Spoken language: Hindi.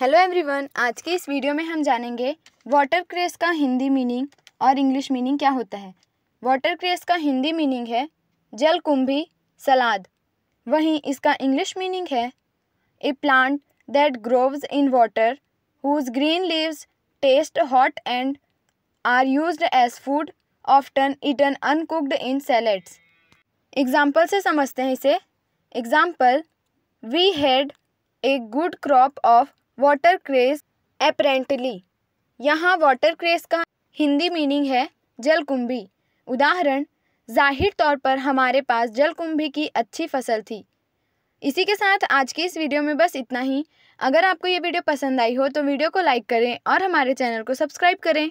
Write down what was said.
हेलो एवरीवन आज के इस वीडियो में हम जानेंगे वाटर क्रेस का हिंदी मीनिंग और इंग्लिश मीनिंग क्या होता है वाटर क्रेस का हिंदी मीनिंग है जल कुंभी सलाद वहीं इसका इंग्लिश मीनिंग है a plant that grows in water whose green leaves taste hot and are use as food often eaten uncooked in salads example से समझते हैं इसे example we had a good crop of water cress apparently यहाँ वाटर क्रेज का हिंदी मीनिंग है जलकुंभी उदाहरण जाहिर तौर पर हमारे पास जलकुंभी की अच्छी फसल थी इसी के साथ आज की इस वीडियो में बस इतना ही अगर आपको ये वीडियो पसंद आई हो तो वीडियो को लाइक करें और हमारे चैनल को सब्सक्राइब करें